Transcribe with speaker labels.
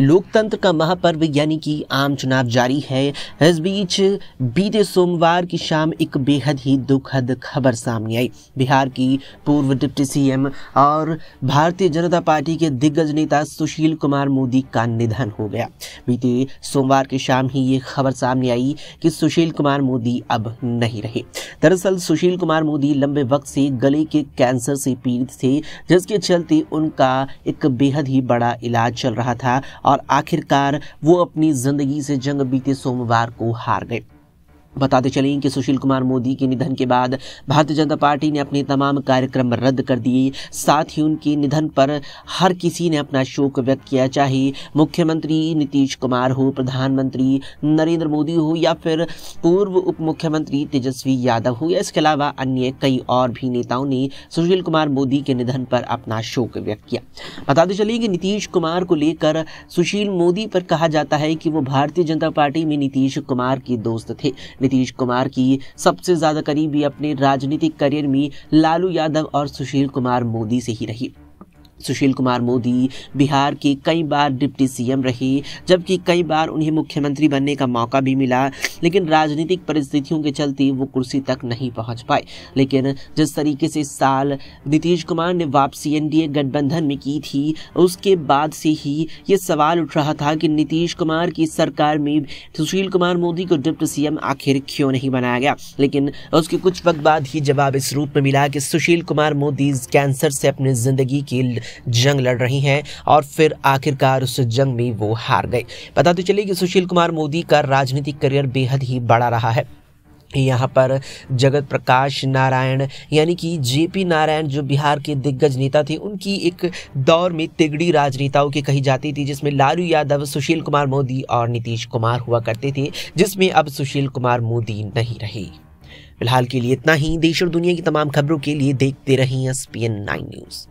Speaker 1: लोकतंत्र का महापर्व यानी कि आम चुनाव जारी है इस बीच बीते सोमवार की शाम एक बेहद ही दुखद खबर सामने आई बिहार की पूर्व डिप्टी सीएम और भारतीय जनता पार्टी के दिग्गज नेता सुशील कुमार मोदी का निधन हो गया बीते सोमवार की शाम ही ये खबर सामने आई कि सुशील कुमार मोदी अब नहीं रहे दरअसल सुशील कुमार मोदी लंबे वक्त से गले के कैंसर से पीड़ित थे जिसके चलते उनका एक बेहद ही बड़ा इलाज चल रहा था और आखिरकार वो अपनी ज़िंदगी से जंग बीते सोमवार को हार गए बताते चले कि सुशील कुमार मोदी के निधन के बाद भारतीय जनता पार्टी ने अपने तमाम कार्यक्रम रद्द कर दिए साथ ही उनके निधन पर हर किसी ने अपना शोक व्यक्त किया चाहे मुख्यमंत्री नीतीश कुमार हो प्रधानमंत्री नरेंद्र मोदी हो या फिर पूर्व उप मुख्यमंत्री तेजस्वी यादव हो या इसके अलावा अन्य कई और भी नेताओं ने सुशील कुमार मोदी के निधन पर अपना शोक व्यक्त किया बताते चलिए कि नीतीश कुमार को लेकर सुशील मोदी पर कहा जाता है कि वो भारतीय जनता पार्टी में नीतीश कुमार के दोस्त थे नीतीश कुमार की सबसे ज़्यादा करीबी अपने राजनीतिक करियर में लालू यादव और सुशील कुमार मोदी से ही रही सुशील कुमार मोदी बिहार के कई बार डिप्टी सीएम रहे जबकि कई बार उन्हें मुख्यमंत्री बनने का मौका भी मिला लेकिन राजनीतिक परिस्थितियों के चलते वो कुर्सी तक नहीं पहुंच पाए लेकिन जिस तरीके से इस साल नीतीश कुमार ने वापसी एनडीए गठबंधन में की थी उसके बाद से ही ये सवाल उठ रहा था कि नीतीश कुमार की सरकार में सुशील कुमार मोदी को डिप्टी सीएम आखिर क्यों नहीं बनाया गया लेकिन उसके कुछ वक्त बाद ही जवाब इस रूप में मिला कि सुशील कुमार मोदी कैंसर से अपनी जिंदगी के जंग लड़ रही हैं और फिर आखिरकार उस जंग में वो हार गए बताते चलिए कि सुशील कुमार मोदी का राजनीतिक करियर बेहद ही बड़ा रहा है यहाँ पर जगत प्रकाश नारायण यानी कि जेपी नारायण जो बिहार के दिग्गज नेता थे उनकी एक दौर में तिगड़ी राजनेताओं की कही जाती थी जिसमें लालू यादव सुशील कुमार मोदी और नीतीश कुमार हुआ करते थे जिसमें अब सुशील कुमार मोदी नहीं रहे फिलहाल के लिए इतना ही देश और दुनिया की तमाम खबरों के लिए देखते रहें एस पी न्यूज़